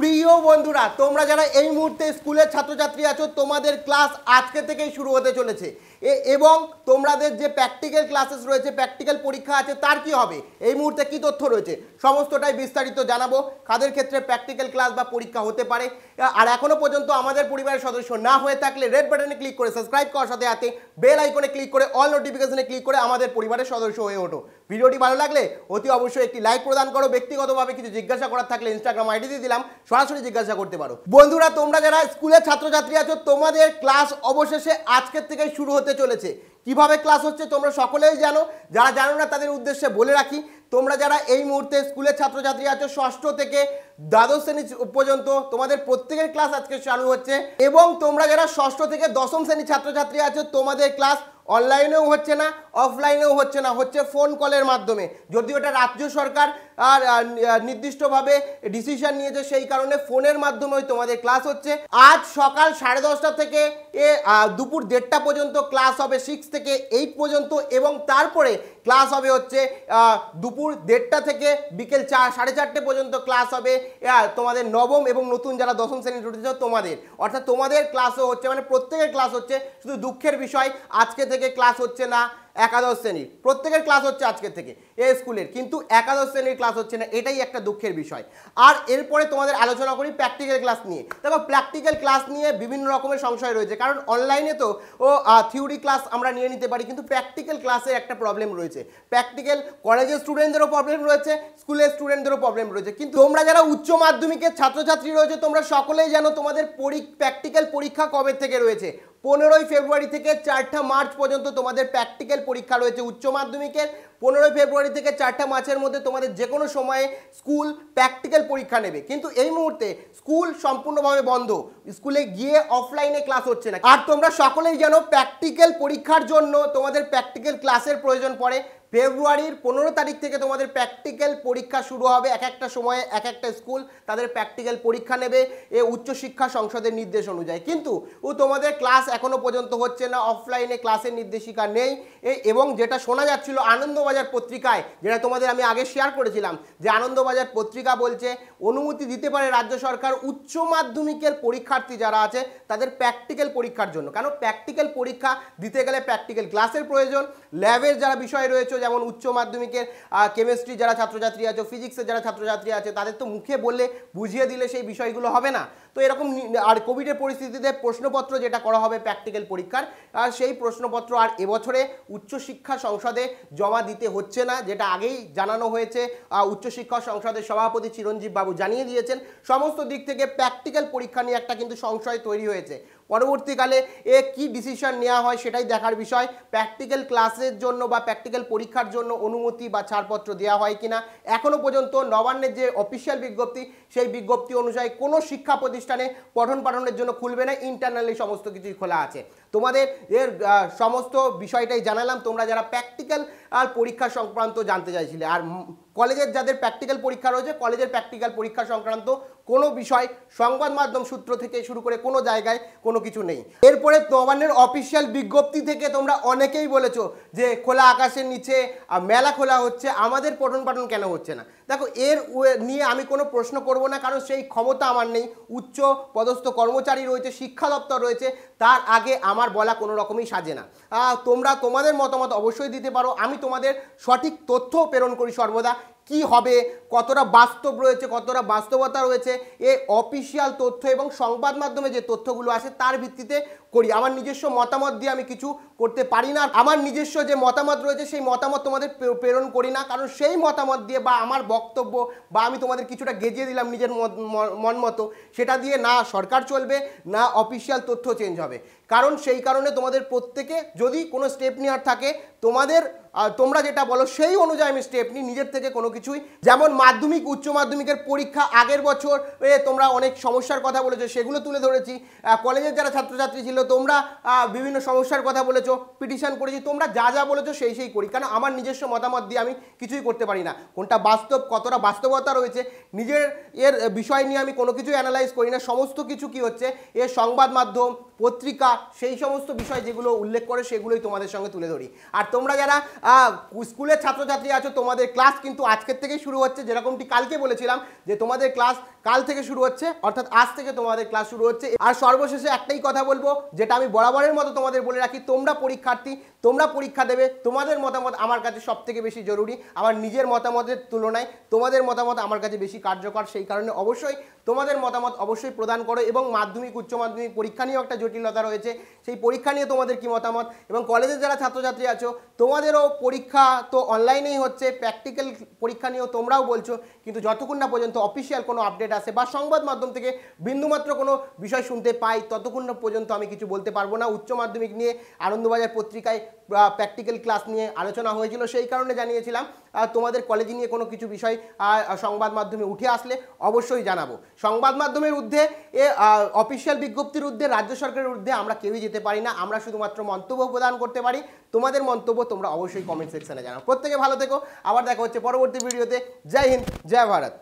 প্রিয় বন্ধুরা তোমরা যারা এই মুহূর্তে স্কুলের ছাত্রছাত্রী আছো তোমাদের ক্লাস আজকে থেকেই শুরু হতে চলেছে এবং তোমাদের যে প্র্যাকটিক্যাল ক্লাসেস রয়েছে প্র্যাকটিক্যাল পরীক্ষা আছে তার কি হবে এই মুহূর্তে কি তথ্য রয়েছে সমস্তটাই বিস্তারিত জানাবো কাদের ক্ষেত্রে প্র্যাকটিক্যাল ক্লাস বা পরীক্ষা হতে পারে আর এখনও পর্যন্ত আমাদের পরিবারের সদস্য না হয়ে থাকলে রেড বাটনে ক্লিক করে সাবস্ক্রাইব করার সাথে হাতে বেল আইকনে ক্লিক করে অল নোটিফিকেশনে ক্লিক করে আমাদের পরিবারের সদস্য হয়ে ওঠো ভিডিওটি ভালো লাগলে অতি অবশ্যই একটি লাইক প্রদান করো ব্যক্তিগতভাবে কিছু জিজ্ঞাসা করার থাকলে ইনস্টাগ্রাম আইডি দিয়ে দিলাম সরাসরি জিজ্ঞাসা করতে পারো বন্ধুরা তোমরা যারা স্কুলের ছাত্রছাত্রী আছো তোমাদের ক্লাস অবশেষে আজকের থেকে শুরু হতে হতে চলেছে কিভাবে ক্লাস হচ্ছে তোমরা সকলেই জানো যারা জানো না তাদের উদ্দেশ্যে বলে রাখি তোমরা যারা এই মুহূর্তে স্কুলের ছাত্রছাত্রী আছো ষষ্ঠ থেকে দ্বাদশ শ্রেণী পর্যন্ত তোমাদের প্রত্যেকের ক্লাস আজকে চালু হচ্ছে এবং তোমরা যারা ষষ্ঠ থেকে দশম শ্রেণীর ছাত্রছাত্রী আছো তোমাদের ক্লাস অনলাইনেও হচ্ছে না অফলাইনেও হচ্ছে না হচ্ছে ফোন কলের মাধ্যমে যদিও এটা রাজ্য সরকার আর নির্দিষ্টভাবে ডিসিশন নিয়েছে সেই কারণে ফোনের মাধ্যমে তোমাদের ক্লাস হচ্ছে আজ সকাল সাড়ে দশটা থেকে এ দুপুর দেড়টা পর্যন্ত ক্লাস হবে সিক্স থেকে এইট পর্যন্ত এবং তারপরে ক্লাস হবে হচ্ছে দুপুর দেড়টা থেকে বিকেল চার সাড়ে চারটে পর্যন্ত ক্লাস হবে তোমাদের নবম এবং নতুন যারা দশম শ্রেণী উঠেছ তোমাদের অর্থাৎ তোমাদের ক্লাসও হচ্ছে মানে প্রত্যেকের ক্লাস হচ্ছে শুধু দুঃখের বিষয় আজকে থেকে ক্লাস হচ্ছে না একাদশ শ্রেণীর প্রত্যেকের ক্লাস হচ্ছে আজকের থেকে এ স্কুলের কিন্তু একাদশ শ্রেণীর ক্লাস হচ্ছে না এটাই একটা দুঃখের বিষয় আর এরপরে তোমাদের আলোচনা করি প্র্যাকটিক্যাল ক্লাস নিয়ে দেখো প্র্যাকটিক্যাল ক্লাস নিয়ে বিভিন্ন রকমের সংশয় রয়েছে কারণ অনলাইনে তো ও থিওরি ক্লাস আমরা নিয়ে নিতে পারি কিন্তু প্র্যাকটিক্যাল ক্লাসের একটা প্রবলেম রয়েছে প্র্যাকটিক্যাল কলেজের স্টুডেন্টদেরও প্রবলেম রয়েছে স্কুলের স্টুডেন্টদেরও প্রবলেম রয়েছে কিন্তু তোমরা যারা উচ্চ মাধ্যমিকের ছাত্রছাত্রী রয়েছে তোমরা সকলেই যেন তোমাদের প্র্যাকটিক্যাল পরীক্ষা কবে থেকে রয়েছে পনেরোই ফেব্রুয়ারি থেকে চারটা মার্চ পর্যন্ত তোমাদের প্র্যাকটিক্যাল পরীক্ষা রয়েছে উচ্চ মাধ্যমিকের পনেরোই ফেব্রুয়ারি থেকে চারটা মার্চের মধ্যে তোমাদের যে কোনো সময়ে স্কুল প্র্যাকটিক্যাল পরীক্ষা নেবে কিন্তু এই মুহূর্তে স্কুল সম্পূর্ণভাবে বন্ধ স্কুলে গিয়ে অফলাইনে ক্লাস হচ্ছে না আর তোমরা সকলেই জানো প্র্যাকটিক্যাল পরীক্ষার জন্য তোমাদের প্র্যাকটিক্যাল ক্লাসের প্রয়োজন পড়ে ফেব্রুয়ারির পনেরো তারিখ থেকে তোমাদের প্র্যাকটিক্যাল পরীক্ষা শুরু হবে এক একটা সময়ে এক একটা স্কুল তাদের প্র্যাকটিক্যাল পরীক্ষা নেবে এ উচ্চশিক্ষা সংসদের নির্দেশ অনুযায়ী কিন্তু ও তোমাদের ক্লাস এখনও পর্যন্ত হচ্ছে না অফলাইনে ক্লাসের নির্দেশিকা নেই এবং যেটা শোনা যাচ্ছিল আনন্দবাজার পত্রিকায় যেটা তোমাদের আমি আগে শেয়ার করেছিলাম যে আনন্দবাজার পত্রিকা বলছে অনুমতি দিতে পারে রাজ্য সরকার উচ্চ মাধ্যমিকের পরীক্ষার্থী যারা আছে তাদের প্র্যাকটিক্যাল পরীক্ষার জন্য কেন প্র্যাকটিক্যাল পরীক্ষা দিতে গেলে প্র্যাকটিক্যাল ক্লাসের প্রয়োজন ল্যাবের যারা বিষয় রয়েছে যেমন উচ্চ মাধ্যমিকের কেমিস্ট্রি যারা ছাত্রছাত্রী আছে ফিজিক্সের যারা ছাত্রছাত্রী আছে তাদের তো মুখে বললে বুঝিয়ে দিলে সেই বিষয়গুলো হবে না তো এরকম আর কোভিডের পরিস্থিতিতে প্রশ্নপত্র যেটা করা হবে প্র্যাকটিক্যাল পরীক্ষার আর সেই প্রশ্নপত্র আর এবছরে উচ্চশিক্ষা সংসদে জমা দিতে হচ্ছে না যেটা আগেই জানানো হয়েছে উচ্চশিক্ষা সংসদের সভাপতি চিরঞ্জীব বাবু জানিয়ে দিয়েছেন সমস্ত দিক থেকে প্র্যাকটিক্যাল পরীক্ষা নিয়ে একটা কিন্তু সংশয় তৈরি হয়েছে পরবর্তীকালে এ কি ডিসিশন নেওয়া হয় সেটাই দেখার বিষয় প্র্যাকটিক্যাল ক্লাসের জন্য বা প্র্যাকটিক্যাল পরীক্ষার জন্য অনুমতি বা ছাড়পত্র দেওয়া হয় কিনা এখনও পর্যন্ত নবান্নের যে অফিসিয়াল বিজ্ঞপ্তি সেই বিজ্ঞপ্তি অনুযায়ী কোনো শিক্ষা প্রতি প্রতিষ্ঠানে পঠন পাঠনের জন্য খুলবে না ইন্টারনালি সমস্ত কিছুই খোলা আছে তোমাদের এর সমস্ত বিষয়টাই জানালাম তোমরা যারা প্র্যাকটিক্যাল আর পরীক্ষা সংক্রান্ত জানতে চাইছিলে আর কলেজের যাদের প্র্যাকটিক্যাল পরীক্ষা রয়েছে কলেজের প্র্যাকটিক্যাল পরীক্ষা সংক্রান্ত কোনো বিষয় সংবাদ মাধ্যম সূত্র থেকে শুরু করে কোনো জায়গায় কোনো কিছু নেই এরপরে তোমানের অফিসিয়াল বিজ্ঞপ্তি থেকে তোমরা অনেকেই বলেছো যে খোলা আকাশের নিচে মেলা খোলা হচ্ছে আমাদের পঠন পাঠন কেন হচ্ছে না দেখো এর নিয়ে আমি কোনো প্রশ্ন করব না কারণ সেই ক্ষমতা আমার নেই উচ্চ পদস্থ কর্মচারী রয়েছে শিক্ষা দপ্তর রয়েছে তার আগে আমার বলা কোনো রকমই সাজে না তোমরা তোমাদের মতামত অবশ্যই দিতে পারো আমি তোমাদের সঠিক তথ্য প্রেরণ করি সর্বদা কি হবে কতটা বাস্তব রয়েছে কতটা বাস্তবতা রয়েছে এ অফিসিয়াল তথ্য এবং সংবাদ মাধ্যমে যে তথ্যগুলো আসে তার ভিত্তিতে করি আমার নিজস্ব মতামত দিয়ে আমি কিছু করতে পারি না আমার নিজস্ব যে মতামত রয়েছে সেই মতামত তোমাদের প্রেরণ করি না কারণ সেই মতামত দিয়ে বা আমার বক্তব্য বা আমি তোমাদের কিছুটা গেজিয়ে দিলাম নিজের মন মতো সেটা দিয়ে না সরকার চলবে না অফিসিয়াল তথ্য চেঞ্জ হবে কারণ সেই কারণে তোমাদের প্রত্যেকে যদি কোনো স্টেপ নেওয়ার থাকে তোমাদের তোমরা যেটা বলো সেই অনুযায়ী আমি স্টেপ নিই নিজের থেকে কোনো কিছুই যেমন মাধ্যমিক উচ্চ মাধ্যমিকের পরীক্ষা আগের বছর তোমরা অনেক সমস্যার কথা বলেছো সেগুলো তুলে ধরেছি কলেজের যারা ছাত্রছাত্রী ছিল তো তোমরা বিভিন্ন সমস্যার কথা বলেছো পিটিশন করেছি তোমরা যা যা বলেছো সেই সেই করি কারণ আমার নিজস্ব মতামত দিয়ে আমি কিছুই করতে পারি না কোনটা বাস্তব কতটা বাস্তবতা রয়েছে নিজের এর বিষয় নিয়ে আমি কোনো কিছু অ্যানালাইজ করি না সমস্ত কিছু কি হচ্ছে এর সংবাদ মাধ্যম পত্রিকা সেই সমস্ত বিষয় যেগুলো উল্লেখ করে সেগুলোই তোমাদের সঙ্গে তুলে ধরি আর তোমরা যারা স্কুলের ছাত্রছাত্রী আছো তোমাদের ক্লাস কিন্তু আজকের থেকে শুরু হচ্ছে যেরকমটি কালকে বলেছিলাম যে তোমাদের ক্লাস কাল থেকে শুরু হচ্ছে অর্থাৎ আজ থেকে তোমাদের ক্লাস শুরু হচ্ছে আর সর্বশেষে একটাই কথা বলবো যেটা আমি বরাবরের মতো তোমাদের বলে রাখি তোমরা পরীক্ষার্থী তোমরা পরীক্ষা দেবে তোমাদের মতামত আমার কাছে সব থেকে বেশি জরুরি আমার নিজের মতামতের তুলনায় তোমাদের মতামত আমার কাছে বেশি কার্যকর সেই কারণে অবশ্যই তোমাদের মতামত অবশ্যই প্রদান করো এবং মাধ্যমিক উচ্চ মাধ্যমিক পরীক্ষা নিয়েও একটা জটিলতা রয়েছে সেই পরীক্ষা নিয়ে তোমাদের কি মতামত এবং কলেজের যারা ছাত্রছাত্রী আছো তোমাদেরও পরীক্ষা তো অনলাইনেই হচ্ছে প্র্যাকটিক্যাল পরীক্ষা নিয়েও তোমরাও বলছো কিন্তু যতক্ষণ না পর্যন্ত অফিসিয়াল কোনো আপডেট আসে বা সংবাদ মাধ্যম থেকে বিন্দুমাত্র কোনো বিষয় শুনতে পাই ততক্ষণ পর্যন্ত আমি কিছু কিছু বলতে পারবো না উচ্চ মাধ্যমিক নিয়ে আনন্দবাজার পত্রিকায় প্র্যাকটিক্যাল ক্লাস নিয়ে আলোচনা হয়েছিল সেই কারণে জানিয়েছিলাম তোমাদের কলেজে নিয়ে কোনো কিছু বিষয় সংবাদ মাধ্যমে উঠে আসলে অবশ্যই জানাবো সংবাদ মাধ্যমের ঊর্ধ্বে এ অফিসিয়াল বিজ্ঞপ্তির ঊর্ধ্বে রাজ্য সরকারের ঊর্ধ্বে আমরা কেউই যেতে পারি না আমরা শুধুমাত্র মন্তব্য প্রদান করতে পারি তোমাদের মন্তব্য তোমরা অবশ্যই কমেন্ট সেকশানে জানাও প্রত্যেকে ভালো থেকো আবার দেখা হচ্ছে পরবর্তী ভিডিওতে জয় হিন্দ জয় ভারত